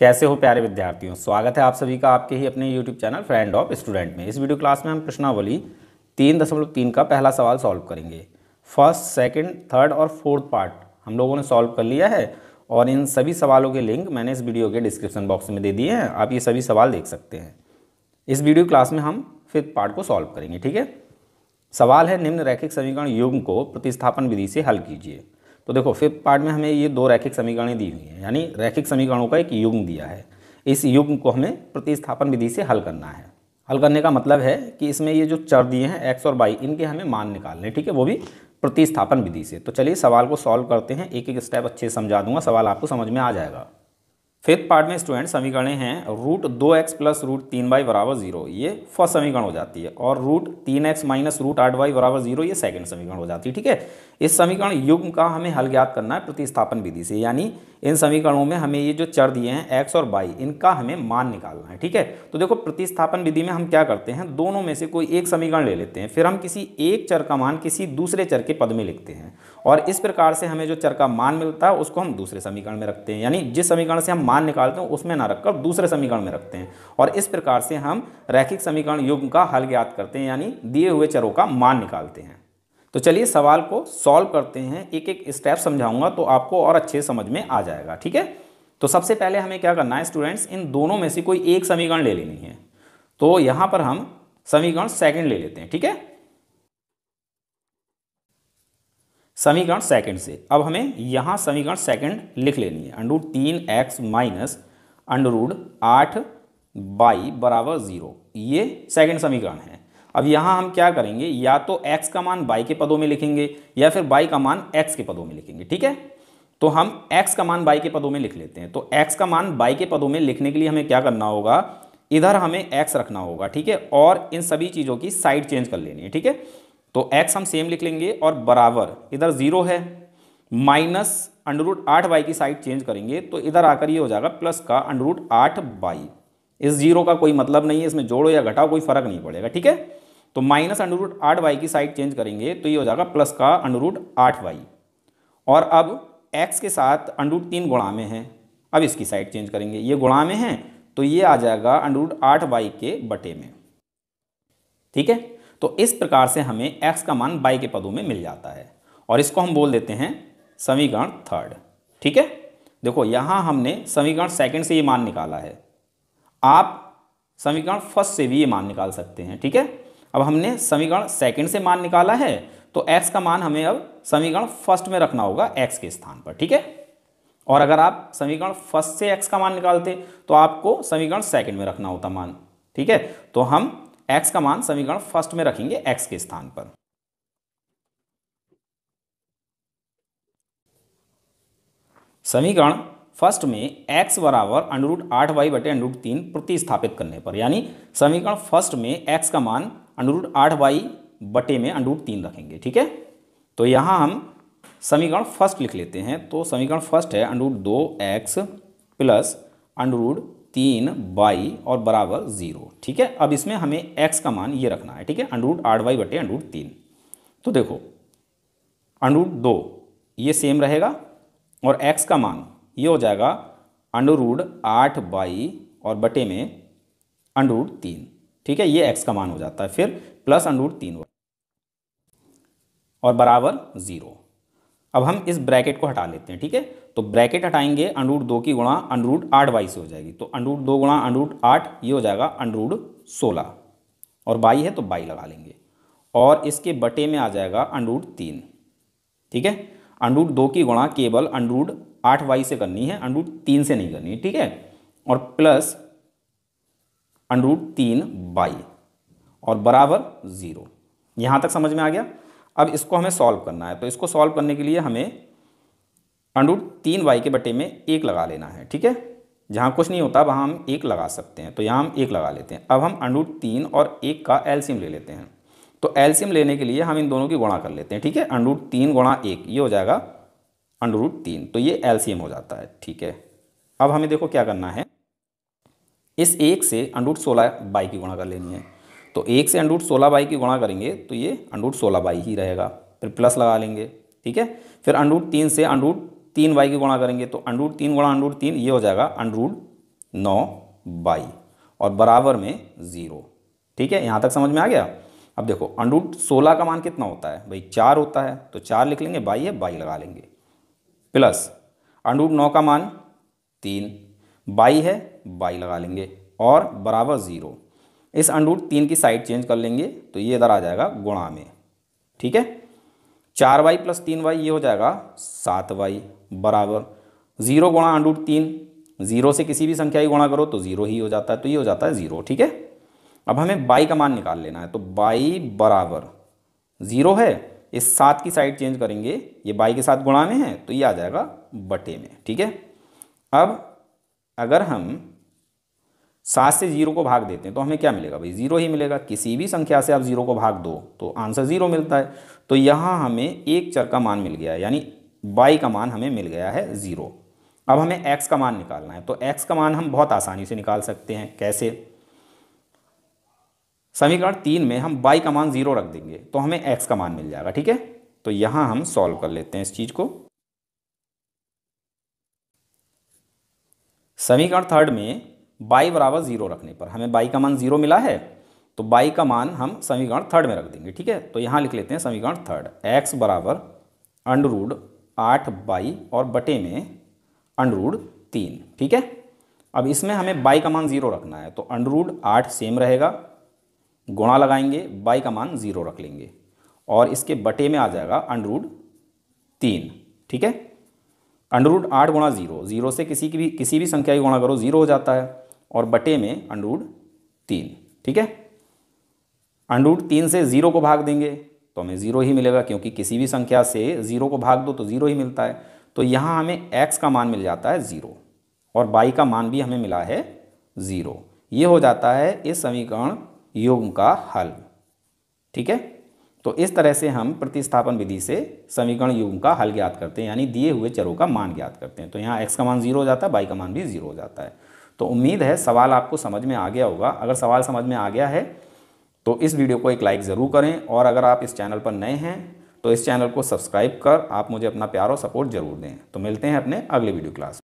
कैसे हो प्यारे विद्यार्थियों स्वागत है आप सभी का आपके ही अपने YouTube channel friend of student में इस वीडियो क्लास में हम प्रश्नावली तीन दशमलव तीन का पहला सवाल सॉल्व करेंगे फर्स्ट सेकंड, थर्ड और फोर्थ पार्ट हम लोगों ने सॉल्व कर लिया है और इन सभी सवालों के लिंक मैंने इस वीडियो के डिस्क्रिप्शन बॉक्स में दे दिए हैं आप ये सभी सवाल देख सकते हैं इस वीडियो क्लास में हम फिफ्थ पार्ट को सॉल्व करेंगे ठीक है सवाल है निम्न रैखिक समीकरण युग्म को प्रतिस्थापन विधि से हल कीजिए तो देखो फिफ्थ पार्ट में हमें ये दो रैखिक समीकरणें दी हुई हैं यानी रैखिक समीकरणों का एक युग्म दिया है इस युग्म को हमें प्रतिस्थापन विधि से हल करना है हल करने का मतलब है कि इसमें ये जो चर दिए हैं एक्स और वाई इनके हमें मान निकालने हैं ठीक है वो भी प्रतिस्थापन विधि से तो चलिए सवाल को सॉल्व करते हैं एक एक स्टेप अच्छे से समझा दूंगा सवाल आपको समझ में आ जाएगा फिफ्थ पार्ट में स्टूडेंट समीकरण हैं रूट दो एक्स प्लस रूट तीन वाई बराबर जीरो ये फर्स्ट समीकरण हो जाती है और रूट तीन एक्स माइनस रूट आठ वाई बराबर जीरो ये सेकंड समीकरण हो जाती है ठीक है इस समीकरण युग्म का हमें हल ज्ञात करना है प्रतिस्थापन विधि से यानी इन समीकरणों में हमें ये जो चर दिए हैं एक्स और वाई इनका हमें मान निकालना है ठीक है तो देखो प्रतिस्थापन विधि में हम क्या करते हैं दोनों में से कोई एक समीकरण ले लेते हैं फिर हम किसी एक चर का मान किसी दूसरे चर के पद में लिखते हैं और इस प्रकार से हमें जो चर का मान मिलता है उसको हम दूसरे समीकरण में रखते हैं यानी जिस समीकरण से हम मान निकालते हैं उसमें ना रखकर दूसरे समीकरण में रखते हैं और इस प्रकार से हम रैखिक समीकरण युग्म का हल ज्ञात करते हैं यानी दिए हुए चरों का मान निकालते हैं तो चलिए सवाल को सॉल्व करते हैं एक एक स्टेप समझाऊंगा तो आपको और अच्छे समझ में आ जाएगा ठीक है तो सबसे पहले हमें क्या करना है स्टूडेंट्स इन दोनों में से कोई एक समीकरण ले लेनी है तो यहाँ पर हम समीकरण सेकंड ले लेते हैं ठीक है समीकरण सेकंड से अब हमें यहाँ समीकरण सेकंड लिख लेनी है अंडरूड तीन एक्स माइनस अंडरूड आठ बाई बराबर जीरो ये सेकंड समीकरण है अब यहाँ हम क्या करेंगे या तो x का मान y के पदों में लिखेंगे या फिर y का मान x के पदों में लिखेंगे ठीक है तो हम x का मान y के पदों में लिख लेते हैं तो x का मान y के पदों में लिखने के लिए हमें क्या करना होगा इधर हमें x रखना होगा ठीक है और इन सभी चीज़ों की साइड चेंज कर लेनी है ठीक है तो x हम सेम लिख लेंगे और बराबर इधर जीरो है माइनस अंडर रूट आठ बाई की साइड चेंज करेंगे तो इधर आकर ये हो जाएगा प्लस का अंडर रूट आठ बाई इस जीरो का कोई मतलब नहीं है इसमें जोड़ो या घटाओ कोई फर्क नहीं पड़ेगा ठीक है तो माइनस अंडर रूट आठ बाई की साइड चेंज करेंगे तो ये हो जाएगा प्लस का अंडर रूट आठ बाई और अब एक्स के साथ अंडर रूट तीन गुणा में है अब इसकी साइड चेंज करेंगे ये गुणा में है तो ये आ जाएगा अंडर रूट आठ बाई के बटे में ठीक है तो इस प्रकार से हमें x का मान y के पदों में मिल जाता है और इसको हम बोल देते हैं समीकरण थर्ड ठीक है देखो यहाँ हमने समीकरण सेकंड से ये मान निकाला है आप समीकरण फर्स्ट से भी ये मान निकाल सकते हैं ठीक है अब हमने समीकरण सेकंड से मान निकाला है तो एक्स का मान हमें अब समीकरण फर्स्ट में रखना होगा एक्स के स्थान पर ठीक है और अगर आप समीकरण फर्स्ट से एक्स का मान निकालते तो आपको समीकरण सेकंड में रखना होता मान ठीक है तो हम एक्स का मान समीकरण फर्स्ट में रखेंगे एक्स के स्थान पर समीकरण फर्स्ट में x बराबर अंडरूट आठ वाई बटे अंडरूट तीन प्रतिस्थापित करने पर यानी समीकरण फर्स्ट में x का मान अंडरूट आठ वाई बटे में अंडरूट तीन रखेंगे ठीक है तो यहाँ हम समीकरण फर्स्ट लिख लेते हैं तो समीकरण फर्स्ट है अंडरूट दो एक्स प्लस अंडरूट तीन बाई और बराबर ज़ीरो ठीक है अब इसमें हमें एक्स का मान ये रखना है ठीक है अंडरूट आठ बाई बटे अंडरूट तीन तो देखो अंडरूट दो ये सेम रहेगा और एक्स का मान ये हो जाएगा अंडरूट आठ बाई और बटे में अंडरूट तीन ठीक है ये एक्स का मान हो जाता है फिर प्लस अंडरूट तीन और बराबर ज़ीरो अब हम इस ब्रैकेट को हटा लेते हैं ठीक है तो ब्रैकेट हटाएंगे अनरूट दो की गुणा अनरूट आठ बाई से हो जाएगी तो अनरूट दो गुणा अनरूट आठ ये हो जाएगा अनरूट सोलह और बाई है तो बाई लगा लेंगे और इसके बटे में आ जाएगा अनरूट तीन ठीक है अनरूट दो की गुणा केवल अनरूट आठ वाई से करनी है अनरूट तीन से नहीं करनी है ठीक है और प्लस अनरूट तीन बाई और बराबर ज़ीरो यहाँ तक समझ में आ गया अब इसको हमें सॉल्व करना है तो इसको सॉल्व करने के लिए हमें अंडूट तीन वाई के बटे में एक लगा लेना है ठीक है जहाँ कुछ नहीं होता वहाँ हम एक लगा सकते हैं तो यहाँ हम एक लगा लेते हैं अब हम अंडूट तीन और एक का एल्सियम ले लेते हैं तो एल्सियम लेने के लिए हम इन दोनों की गुणा कर लेते हैं ठीक है अंडूट तीन गुणा एक ये हो जाएगा अंडरूट तीन तो ये एल्सियम हो जाता है ठीक है अब हमें देखो क्या करना है इस एक से अंडरूट सोलह बाई की गुणा कर लेनी है तो एक से अंडूट सोलह बाई की गुणा करेंगे तो ये अंडूट सोलह बाई ही रहेगा फिर प्लस लगा लेंगे ठीक है फिर अंडूट तीन से अंडूट तीन बाई की गुणा करेंगे तो अंडूट तीन गुणा अंडूट तीन ये हो जाएगा अंडूट नौ बाई और बराबर में ज़ीरो ठीक है यहाँ तक समझ में आ गया अब देखो अंडूट सोलह का मान कितना होता है भाई चार होता है तो चार लिख लेंगे बाई है बाई लगा लेंगे प्लस अंडूट नौ का मान तीन बाई है बाई लगा लेंगे और बराबर ज़ीरो इस अंडरूट तीन की साइड चेंज कर लेंगे तो ये इधर आ जाएगा गुणा में ठीक है चार वाई प्लस तीन वाई ये हो जाएगा सात वाई बराबर जीरो गुणा अंडरूट तीन जीरो से किसी भी संख्या ही गुणा करो तो जीरो ही हो जाता है तो ये हो जाता है जीरो ठीक है अब हमें बाई का मान निकाल लेना है तो बाई बराबर जीरो है इस सात की साइड चेंज करेंगे ये बाई के साथ गुणा में है तो ये आ जाएगा बटे में ठीक है अब अगर हम सात से जीरो को भाग देते हैं तो हमें क्या मिलेगा भाई जीरो ही मिलेगा किसी भी संख्या से आप जीरो को भाग दो तो आंसर जीरो मिलता है तो यहाँ हमें एक चर का मान मिल गया यानी बाई का मान हमें मिल गया है ज़ीरो अब हमें एक्स का मान निकालना है तो एक्स का मान हम बहुत आसानी से निकाल सकते हैं कैसे समीकरण तीन में हम बाई का मान जीरो रख देंगे तो हमें एक्स का मान मिल जाएगा ठीक है तो यहाँ हम सॉल्व कर लेते हैं इस चीज़ को समीकरण थर्ड में बाई बराबर जीरो रखने पर हमें बाई का मान जीरो मिला है तो बाई का मान हम समीकरण थर्ड में रख देंगे ठीक है तो यहाँ लिख लेते हैं समीकरण थर्ड एक्स बराबर अंडरूड आठ बाई और बटे में अंडरूड तीन ठीक है अब इसमें हमें बाई का मान जीरो रखना है तो अंडरूड आठ सेम रहेगा गुणा लगाएंगे बाई का मान जीरो रख लेंगे और इसके बटे में आ जाएगा अंडरूड तीन ठीक है अंडरूड आठ गुणा जीरो जीरो से किसी की भी किसी भी संख्या की गुणा करो जीरो हो जाता है और बटे में अंडूड तीन ठीक है अंडूड तीन से ज़ीरो को भाग देंगे तो हमें ज़ीरो ही मिलेगा क्योंकि किसी भी संख्या से ज़ीरो को भाग दो तो ज़ीरो ही मिलता है तो यहां हमें एक्स का मान मिल जाता है ज़ीरो और बाई का मान भी हमें मिला है ज़ीरो ये हो जाता है इस समीकरण युग्म का हल ठीक है तो इस तरह से हम प्रतिस्थापन विधि से समीकरण युग का हल ज्ञात करते हैं यानी दिए हुए चरों का मान ज्ञात करते हैं तो यहाँ एक्स का मान जीरो हो जाता है बाई का मान भी जीरो हो जाता है तो उम्मीद है सवाल आपको समझ में आ गया होगा अगर सवाल समझ में आ गया है तो इस वीडियो को एक लाइक ज़रूर करें और अगर आप इस चैनल पर नए हैं तो इस चैनल को सब्सक्राइब कर आप मुझे अपना प्यार और सपोर्ट जरूर दें तो मिलते हैं अपने अगले वीडियो क्लास